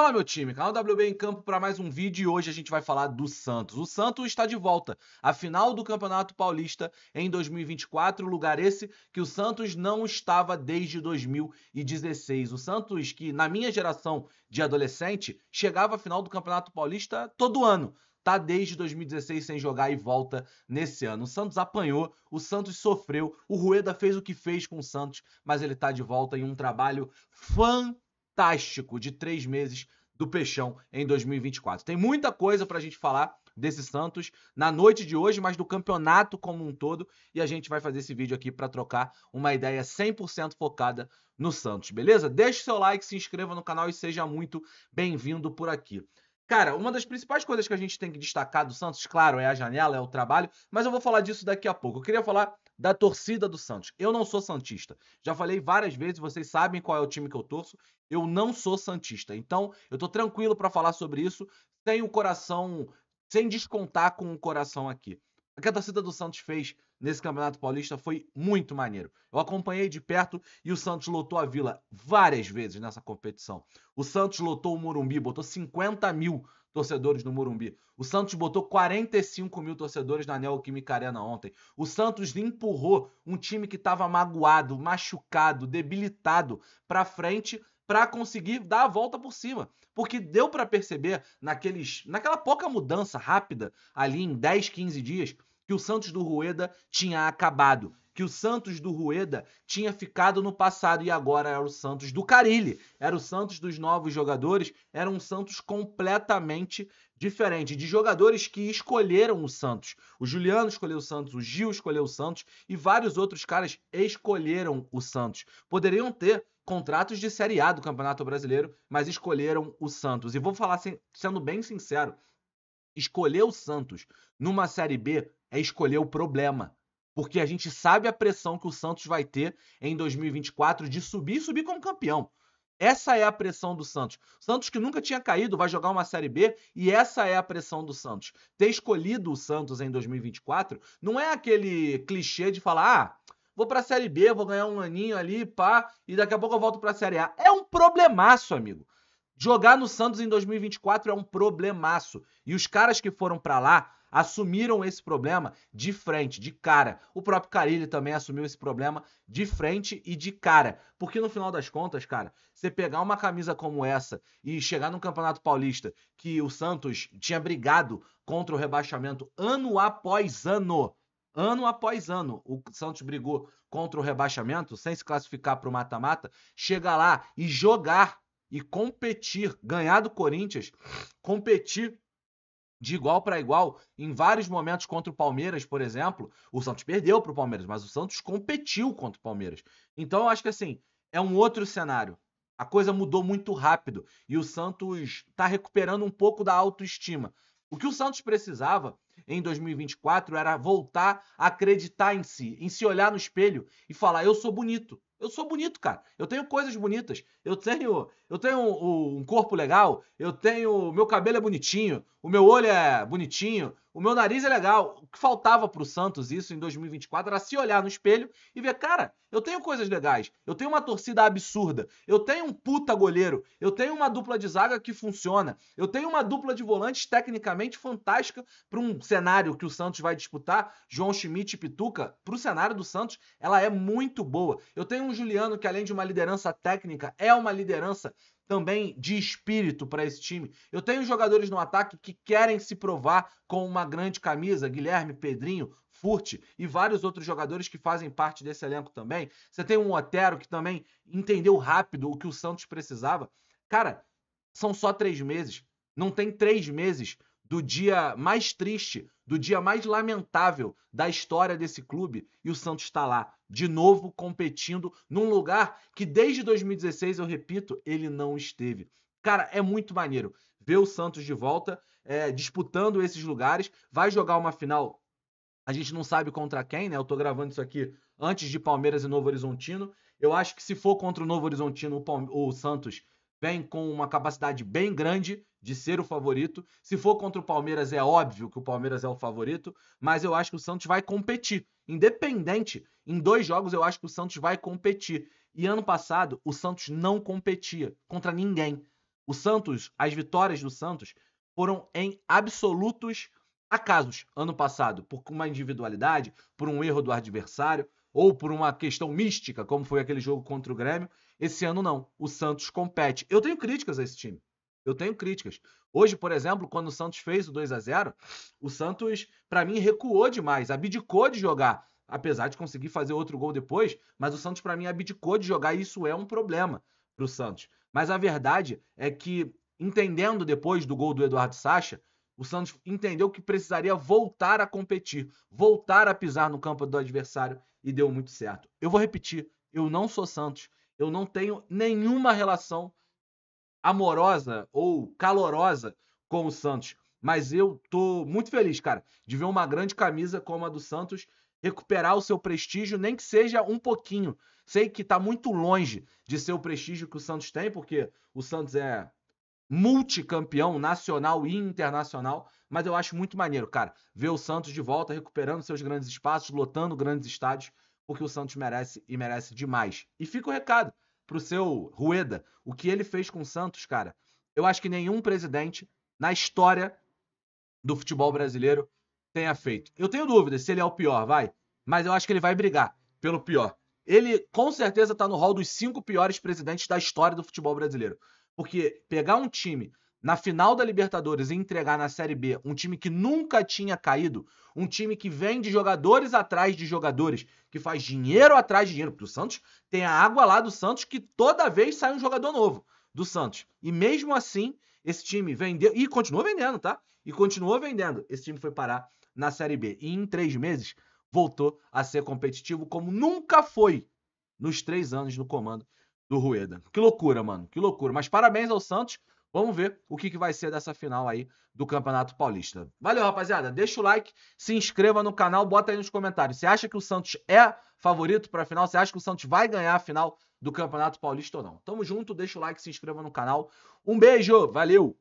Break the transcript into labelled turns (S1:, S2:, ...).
S1: Fala meu time, canal WB em campo para mais um vídeo e hoje a gente vai falar do Santos. O Santos está de volta à final do Campeonato Paulista em 2024, lugar esse que o Santos não estava desde 2016. O Santos que na minha geração de adolescente chegava à final do Campeonato Paulista todo ano, tá desde 2016 sem jogar e volta nesse ano. O Santos apanhou, o Santos sofreu, o Rueda fez o que fez com o Santos, mas ele tá de volta em um trabalho fantástico fantástico de três meses do Peixão em 2024. Tem muita coisa para a gente falar desse Santos na noite de hoje, mas do campeonato como um todo. E a gente vai fazer esse vídeo aqui para trocar uma ideia 100% focada no Santos, beleza? Deixe seu like, se inscreva no canal e seja muito bem-vindo por aqui. Cara, uma das principais coisas que a gente tem que destacar do Santos, claro, é a janela, é o trabalho, mas eu vou falar disso daqui a pouco. Eu queria falar da torcida do Santos. Eu não sou Santista. Já falei várias vezes, vocês sabem qual é o time que eu torço. Eu não sou Santista. Então, eu tô tranquilo para falar sobre isso, sem o coração, sem descontar com o coração aqui. O que a torcida do Santos fez nesse Campeonato Paulista foi muito maneiro. Eu acompanhei de perto e o Santos lotou a vila várias vezes nessa competição. O Santos lotou o Morumbi, botou 50 mil torcedores no Murumbi. O Santos botou 45 mil torcedores na Neoquímica Arena ontem. O Santos empurrou um time que estava magoado, machucado, debilitado para frente para conseguir dar a volta por cima. Porque deu para perceber naqueles, naquela pouca mudança rápida ali em 10, 15 dias que o Santos do Rueda tinha acabado, que o Santos do Rueda tinha ficado no passado e agora era o Santos do Carilli, era o Santos dos novos jogadores, era um Santos completamente diferente de jogadores que escolheram o Santos. O Juliano escolheu o Santos, o Gil escolheu o Santos e vários outros caras escolheram o Santos. Poderiam ter contratos de Série A do Campeonato Brasileiro, mas escolheram o Santos. E vou falar sendo bem sincero, escolher o Santos numa Série B é escolher o problema. Porque a gente sabe a pressão que o Santos vai ter em 2024 de subir e subir como campeão. Essa é a pressão do Santos. Santos que nunca tinha caído vai jogar uma Série B e essa é a pressão do Santos. Ter escolhido o Santos em 2024 não é aquele clichê de falar, ah, vou pra Série B, vou ganhar um aninho ali, pá, e daqui a pouco eu volto pra Série A. É um problemaço, amigo. Jogar no Santos em 2024 é um problemaço. E os caras que foram para lá assumiram esse problema de frente, de cara. O próprio Carilli também assumiu esse problema de frente e de cara. Porque no final das contas, cara, você pegar uma camisa como essa e chegar no Campeonato Paulista, que o Santos tinha brigado contra o rebaixamento ano após ano. Ano após ano, o Santos brigou contra o rebaixamento, sem se classificar para o mata-mata, chegar lá e jogar e competir, ganhar do Corinthians, competir de igual para igual em vários momentos contra o Palmeiras, por exemplo. O Santos perdeu para o Palmeiras, mas o Santos competiu contra o Palmeiras. Então eu acho que assim, é um outro cenário. A coisa mudou muito rápido e o Santos está recuperando um pouco da autoestima. O que o Santos precisava em 2024 era voltar a acreditar em si, em se olhar no espelho e falar: eu sou bonito. Eu sou bonito, cara. Eu tenho coisas bonitas. Eu tenho, eu tenho um, um corpo legal. Eu tenho, meu cabelo é bonitinho. O meu olho é bonitinho. O meu nariz é legal. O que faltava pro Santos isso em 2024 era se olhar no espelho e ver, cara, eu tenho coisas legais. Eu tenho uma torcida absurda. Eu tenho um puta goleiro. Eu tenho uma dupla de zaga que funciona. Eu tenho uma dupla de volantes tecnicamente fantástica para um cenário que o Santos vai disputar, João Schmidt e Pituca, para o cenário do Santos, ela é muito boa. Eu tenho um Juliano que, além de uma liderança técnica, é uma liderança também de espírito para esse time. Eu tenho jogadores no ataque que querem se provar com uma grande camisa, Guilherme, Pedrinho, Furte e vários outros jogadores que fazem parte desse elenco também. Você tem um Otero que também entendeu rápido o que o Santos precisava. Cara, são só três meses. Não tem três meses do dia mais triste, do dia mais lamentável da história desse clube e o Santos está lá, de novo competindo num lugar que desde 2016, eu repito, ele não esteve. Cara, é muito maneiro ver o Santos de volta, é, disputando esses lugares, vai jogar uma final. A gente não sabe contra quem, né? Eu tô gravando isso aqui antes de Palmeiras e Novo Horizontino. Eu acho que se for contra o Novo Horizontino, o, Palme o Santos vem com uma capacidade bem grande de ser o favorito. Se for contra o Palmeiras, é óbvio que o Palmeiras é o favorito, mas eu acho que o Santos vai competir. Independente, em dois jogos eu acho que o Santos vai competir. E ano passado, o Santos não competia contra ninguém. O Santos, as vitórias do Santos foram em absolutos acasos ano passado, por uma individualidade, por um erro do adversário ou por uma questão mística, como foi aquele jogo contra o Grêmio. Esse ano não. O Santos compete. Eu tenho críticas a esse time. Eu tenho críticas. Hoje, por exemplo, quando o Santos fez o 2 a 0 o Santos, para mim, recuou demais, abdicou de jogar. Apesar de conseguir fazer outro gol depois, mas o Santos, para mim, abdicou de jogar e isso é um problema para o Santos. Mas a verdade é que, entendendo depois do gol do Eduardo Sacha, o Santos entendeu que precisaria voltar a competir, voltar a pisar no campo do adversário e deu muito certo. Eu vou repetir, eu não sou Santos, eu não tenho nenhuma relação amorosa ou calorosa com o Santos. Mas eu tô muito feliz, cara, de ver uma grande camisa como a do Santos recuperar o seu prestígio, nem que seja um pouquinho. Sei que tá muito longe de ser o prestígio que o Santos tem, porque o Santos é multicampeão nacional e internacional, mas eu acho muito maneiro, cara, ver o Santos de volta recuperando seus grandes espaços, lotando grandes estádios, porque o Santos merece e merece demais. E fica o recado, pro seu Rueda, o que ele fez com o Santos, cara, eu acho que nenhum presidente na história do futebol brasileiro tenha feito. Eu tenho dúvidas se ele é o pior, vai, mas eu acho que ele vai brigar pelo pior. Ele com certeza tá no hall dos cinco piores presidentes da história do futebol brasileiro. Porque pegar um time na final da Libertadores e entregar na Série B um time que nunca tinha caído, um time que vem de jogadores atrás de jogadores, que faz dinheiro atrás de dinheiro, porque o Santos tem a água lá do Santos que toda vez sai um jogador novo do Santos. E mesmo assim, esse time vendeu e continuou vendendo, tá? E continuou vendendo. Esse time foi parar na Série B. E em três meses voltou a ser competitivo como nunca foi nos três anos no comando do Rueda. Que loucura, mano. Que loucura. Mas parabéns ao Santos Vamos ver o que, que vai ser dessa final aí do Campeonato Paulista. Valeu, rapaziada. Deixa o like, se inscreva no canal, bota aí nos comentários. Você acha que o Santos é favorito para a final? Você acha que o Santos vai ganhar a final do Campeonato Paulista ou não? Tamo junto, deixa o like, se inscreva no canal. Um beijo, valeu!